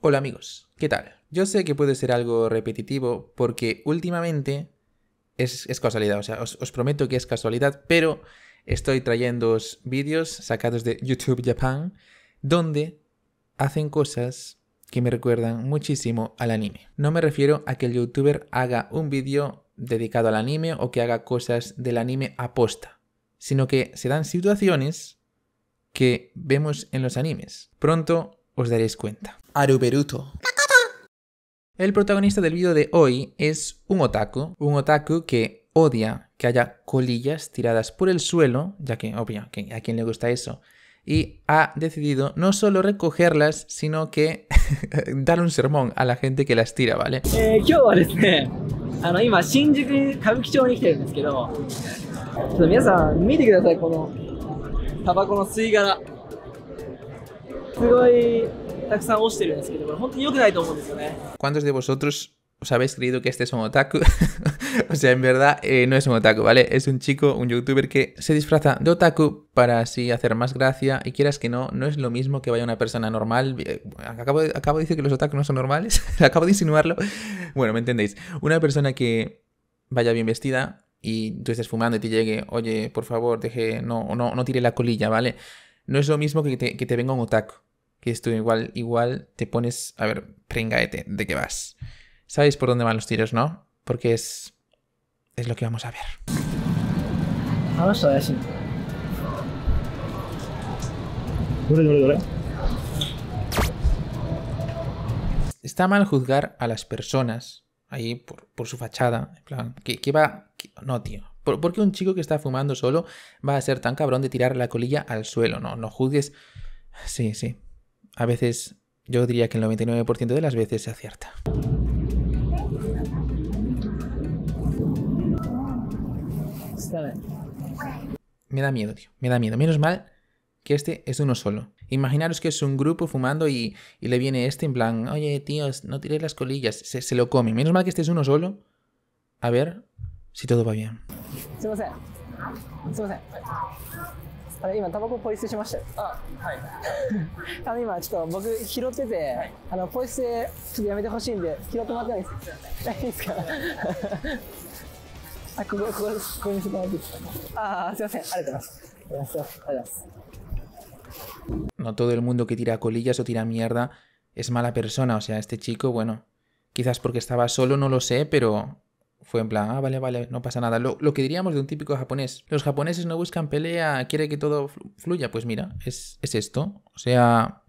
Hola amigos, ¿qué tal? Yo sé que puede ser algo repetitivo porque últimamente es, casualidad, o sea, os, prometo que es casualidad, pero estoy trayendo vídeos sacados de YouTube Japan donde hacen cosas que me recuerdan muchísimo al anime. No me refiero a que el youtuber haga un vídeo dedicado al anime o que haga cosas del anime aposta, sino que se dan situaciones que vemos en los animes. Pronto os daréis cuenta. Aruberuto. El protagonista del vídeo de hoy es un otaku, un otaku que odia que haya colillas tiradas por el suelo, ya que obvio, a quién le gusta eso, y ha decidido no solo recogerlas, sino que dar un sermón a la gente que las tira, ¿vale? Eh, ¿Cuántos de vosotros os habéis creído que este es un otaku? o sea, en verdad eh, no es un otaku, ¿vale? Es un chico, un youtuber que se disfraza de otaku para así hacer más gracia y quieras que no, no es lo mismo que vaya una persona normal. Eh, acabo de, acabo de decir que los otaku no son normales, acabo de insinuarlo. Bueno, me entendéis. Una persona que vaya bien vestida y tú estés fumando y te llegue, oye, por favor, deje, no, no, no tire la colilla, ¿vale? No es lo mismo que te, que te venga un otaku. Que esto igual, igual te pones, a ver, pringaete, ¿de qué vas? Sabéis por dónde van los tiros, ¿no? Porque es es lo que vamos a ver. Vamos a ver Está mal juzgar a las personas ahí por, su fachada. En plan, que, va. no, tío. ¿Por, qué un chico que está fumando solo va a ser tan cabrón de tirar la colilla al suelo? No, no juzgues. Sí, sí. A veces, yo diría que el 99% de las veces se acierta. me da miedo, tío. Me da miedo. Menos mal que este es uno solo. Imaginaros que es un grupo fumando y, y le viene este en plan, oye, tío, no tiréis las colillas. Se, se, lo come. Menos mal que este es uno solo. A ver si todo va bien. Ah, no todo el mundo que tira colillas o tira mierda es mala persona, o sea, este chico, bueno, quizás porque estaba solo, no lo sé, pero fue en plan, ah, vale, vale, no pasa nada. Lo, que diríamos de un típico japonés. Los japoneses no buscan pelea, quiere que todo fluya. Pues mira, es, es esto. O sea,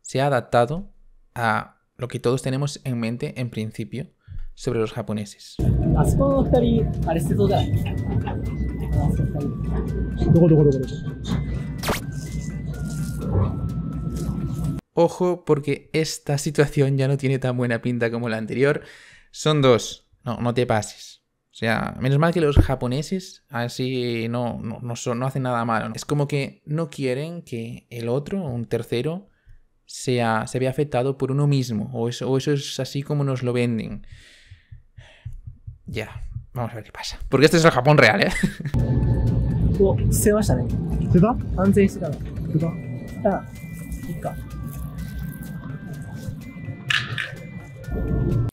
se ha adaptado a lo que todos tenemos en mente en principio sobre los japoneses. Ojo porque esta situación ya no tiene tan buena pinta como la anterior. Son dos. No, no te pases. O sea, menos mal que los japoneses así no, no, hacen nada malo. Es como que no quieren que el otro, un tercero, sea, se vea afectado por uno mismo. O eso, o eso es así como nos lo venden. Ya, vamos a ver qué pasa. Porque este es el Japón real, ¿eh?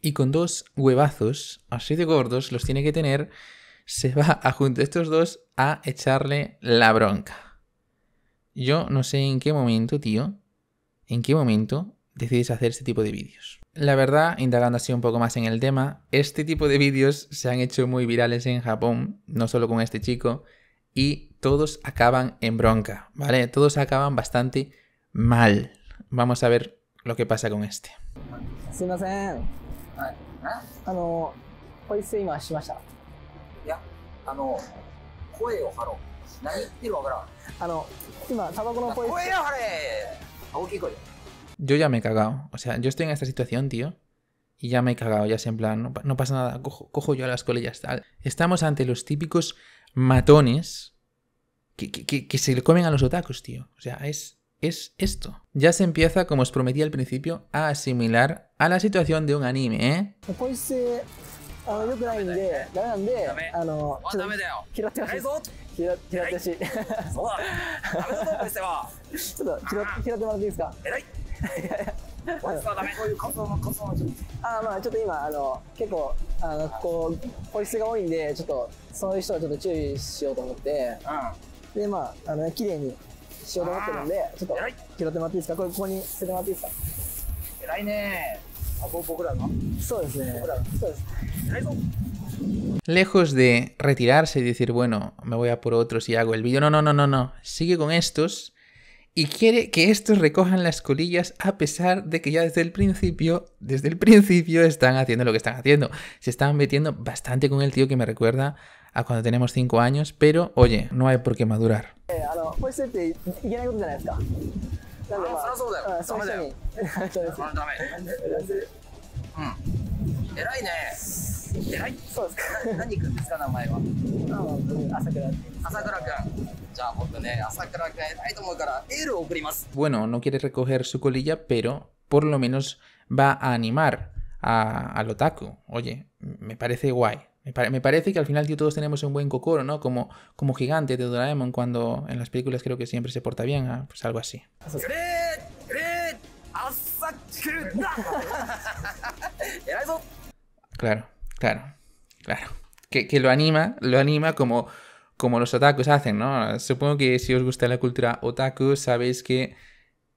Y con dos huevazos, así de gordos, los tiene que tener, se va a junto a estos dos a echarle la bronca. Yo no sé en qué momento, tío, en qué momento decidís hacer este tipo de vídeos. La verdad, indagando así un poco más en el tema, este tipo de vídeos se han hecho muy virales en Japón, no solo con este chico, y todos acaban en bronca, ¿vale? Todos acaban bastante mal. Vamos a ver lo que pasa con este yo ya me he cagado. O sea, yo estoy en esta situación, tío, y ya me he cagado, ya es en plan, no, pasa nada, cojo, yo a las colillas, tal. Estamos ante los típicos matones que, se le comen a los otakus, tío. O sea, es, es esto. Ya se empieza, como os prometí al principio, a asimilar a la situación de un anime, ¿eh? Pues, eh ああまあちょっと今あの結構あのこうポイ捨てが多いんでちょっとそういう人はちょっと注意しようと思って、でまああの綺麗にしようと思ってるんでちょっと偉い拾ってもらっていいですかこれここに捨ててもらっていいですか偉いねあぼ僕らのそうですねそうです偉いぞ Lejos de retirarse y decir, bueno, me voy a por otros y hago el vídeo. No, no, no, no, no. Sigue con estos y quiere que estos recojan las colillas a pesar de que ya desde el principio, desde el principio están haciendo lo que están haciendo. Se están metiendo bastante con el tío que me recuerda a cuando tenemos 5 años, pero oye, no hay por qué madurar. Bueno, no quiere recoger su colilla, pero por lo menos va a animar a, al otaku. Oye, me parece guay. Me, parece que al final todos tenemos un buen cocoro, ¿no? Como, como gigante de Doraemon cuando en las películas creo que siempre se porta bien, ¿ah? pues algo así. Claro, claro, claro. Que, que lo anima, lo anima como, como los otakus hacen, ¿no? Supongo que si os gusta la cultura otaku, sabéis que...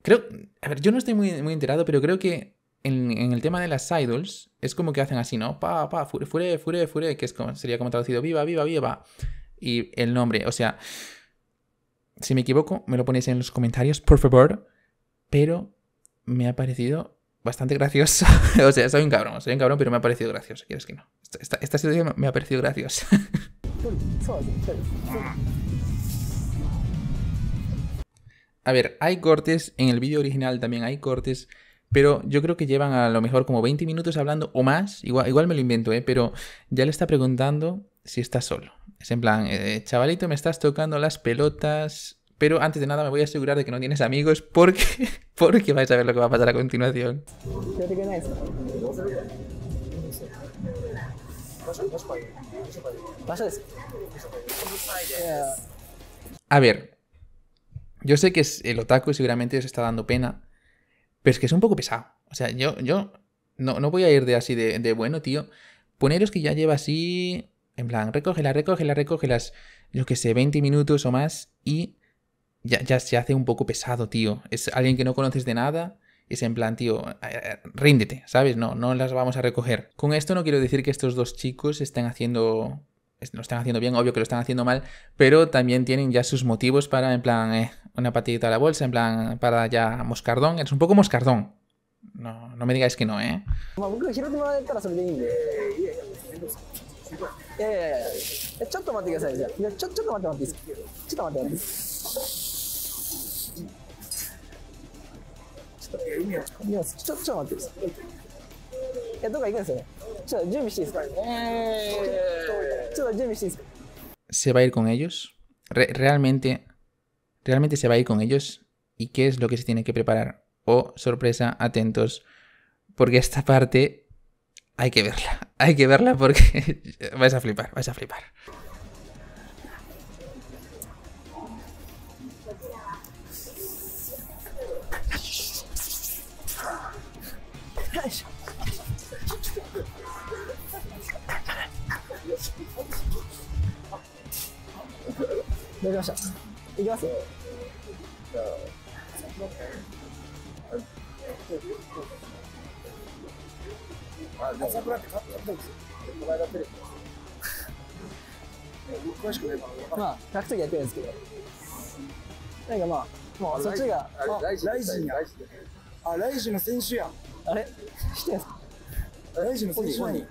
Creo... A ver, yo no estoy muy, muy enterado, pero creo que en, en, el tema de las idols es como que hacen así, ¿no? Pa, pa, fure, fure, fure, fure, que es sería como traducido viva, viva, viva. Y el nombre, o sea... Si me equivoco, me lo ponéis en los comentarios, por favor. Pero me ha parecido bastante gracioso. o sea, soy un cabrón, soy un cabrón, pero me ha parecido gracioso, quieres que no. esta situación me ha parecido graciosa. A ver, hay cortes, en el vídeo original también hay cortes, pero yo creo que llevan a lo mejor como 20 minutos hablando o más, igual, me lo invento, ¿eh? pero ya le está preguntando si está solo. Es en plan, eh, chavalito, me estás tocando las pelotas, pero antes de nada me voy a asegurar de que no tienes amigos porque, porque vais a ver lo que va a pasar a continuación. A ver, yo sé que es el otaku seguramente os está dando pena, pero es que es un poco pesado. O sea, yo, yo no, voy a ir de así de, bueno, tío. Poneros que ya lleva así, en plan, recógela, recógela, recógelas, yo que sé, 20 minutos o más y ya, ya se hace un poco pesado, tío. Es alguien que no conoces de nada es en plan, tío, ríndete, ¿sabes? No, no las vamos a recoger. Con esto no quiero decir que estos dos chicos estén haciendo no están haciendo bien, obvio que lo están haciendo mal, pero también tienen ya sus motivos para, en plan, eh, una patita a la bolsa, en plan, para ya moscardón. Es un poco moscardón. No, no me digáis que no, ¿eh? se va a ir con ellos? realmente realmente se va a ir con ellos y qué es lo que se tiene que preparar? Oh, sorpresa, atentos, porque esta parte hay que verla. Hay que verla porque Vas a flipar, vas a flipar. できましたいきます朝倉って買ったんですよこの間テレビ詳しくねまあ100時やってるんですけどなんかまあもうそっちがライジンやあライジンの選手やあれ知ってんすかライジンの選手にい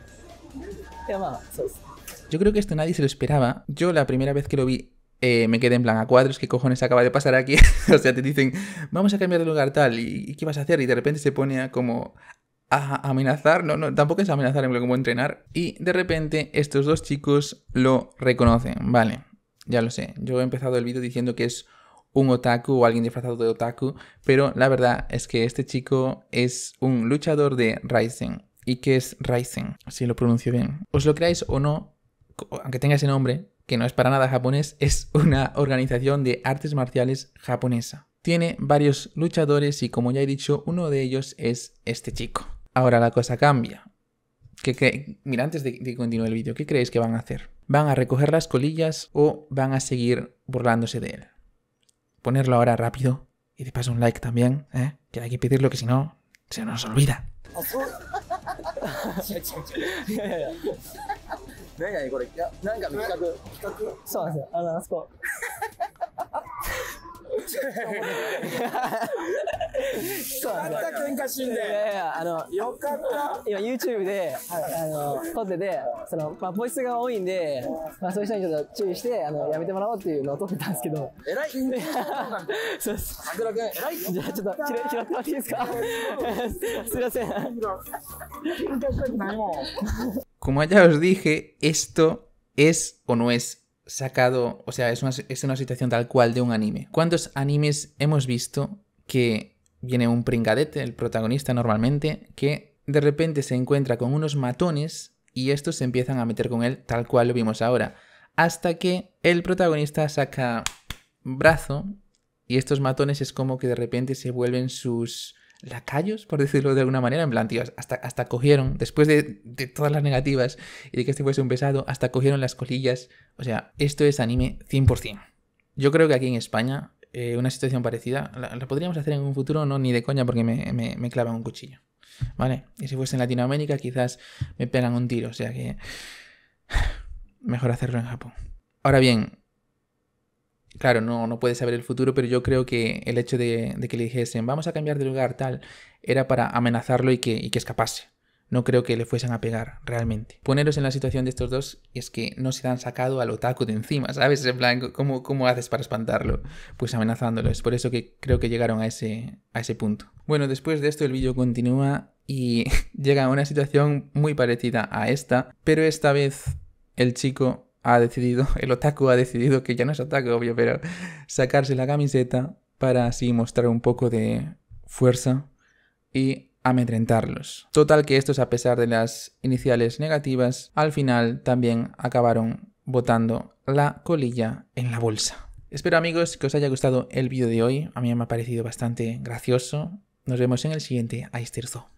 やまあそうです Yo creo que esto nadie se lo esperaba. Yo la primera vez que lo vi Eh, me quedé en plan a cuadros, ¿qué cojones acaba de pasar aquí? o sea, te dicen, vamos a cambiar de lugar tal, ¿y, qué vas a hacer? Y de repente se pone a como a amenazar, no, no, tampoco es amenazar, en como entrenar. Y de repente estos dos chicos lo reconocen, vale, ya lo sé, yo he empezado el vídeo diciendo que es un otaku o alguien disfrazado de otaku, pero la verdad es que este chico es un luchador de Ryzen. ¿Y qué es Ryzen? Si lo pronuncio bien. Os lo creáis o no, aunque tenga ese nombre, que no es para nada japonés, es una organización de artes marciales japonesa. Tiene varios luchadores y como ya he dicho, uno de ellos es este chico. Ahora la cosa cambia. que Mira, antes de que continúe el vídeo, ¿qué creéis que van a hacer? ¿Van a recoger las colillas o van a seguir burlándose de él? Ponerlo ahora rápido y de paso un like también, ¿eh? que hay que pedirlo que si no, se nos olvida. 何何これいやなんか企画企画そうなんですよあのあそこそうなんですよ。喧嘩しんで。いやいや、あの、よかった。今 YouTube で、あの、撮ってて、その、まあ、ボイスが多いんで、まあ、そういう人にちょっと注意して、あの、やめてもらおうっていうのを撮ってたんですけど。偉い そうです。桜くん、偉いじゃあ、ちょっと、拾ってもらっていいですか すいません。喧嘩したくないもん。como ya os dije, esto es o no es sacado, o sea, es una, situación tal cual de un anime. ¿Cuántos animes hemos visto que viene un pringadete, el protagonista normalmente, que de repente se encuentra con unos matones y estos se empiezan a meter con él tal cual lo vimos ahora? Hasta que el protagonista saca brazo y estos matones es como que de repente se vuelven sus lacayos, por decirlo de alguna manera, en plan, tío, hasta, hasta cogieron, después de, todas las negativas y de que este fuese un pesado, hasta cogieron las colillas. O sea, esto es anime 100%. Yo creo que aquí en España eh, una situación parecida la, podríamos hacer en un futuro, no ni de coña porque me, me clavan un cuchillo. ¿Vale? Y si fuese en Latinoamérica quizás me pegan un tiro, o sea que mejor hacerlo en Japón. Ahora bien, claro, no, no puede saber el futuro, pero yo creo que el hecho de, que le dijesen vamos a cambiar de lugar tal era para amenazarlo y que, escapase. No creo que le fuesen a pegar, realmente. Poneros en la situación de estos dos es que no se han sacado al otaku de encima, ¿sabes? En plan, ¿cómo, cómo haces para espantarlo? Pues amenazándolo. Es por eso que creo que llegaron a ese, a ese punto. Bueno, después de esto el vídeo continúa y llega a una situación muy parecida a esta, pero esta vez el chico ha decidido, el otaku ha decidido que ya no es otaku, obvio, pero sacarse la camiseta para así mostrar un poco de fuerza y amedrentarlos. Total que estos, a pesar de las iniciales negativas, al final también acabaron botando la colilla en la bolsa. Espero amigos que os haya gustado el vídeo de hoy, a mí me ha parecido bastante gracioso. Nos vemos en el siguiente. Aisterzo.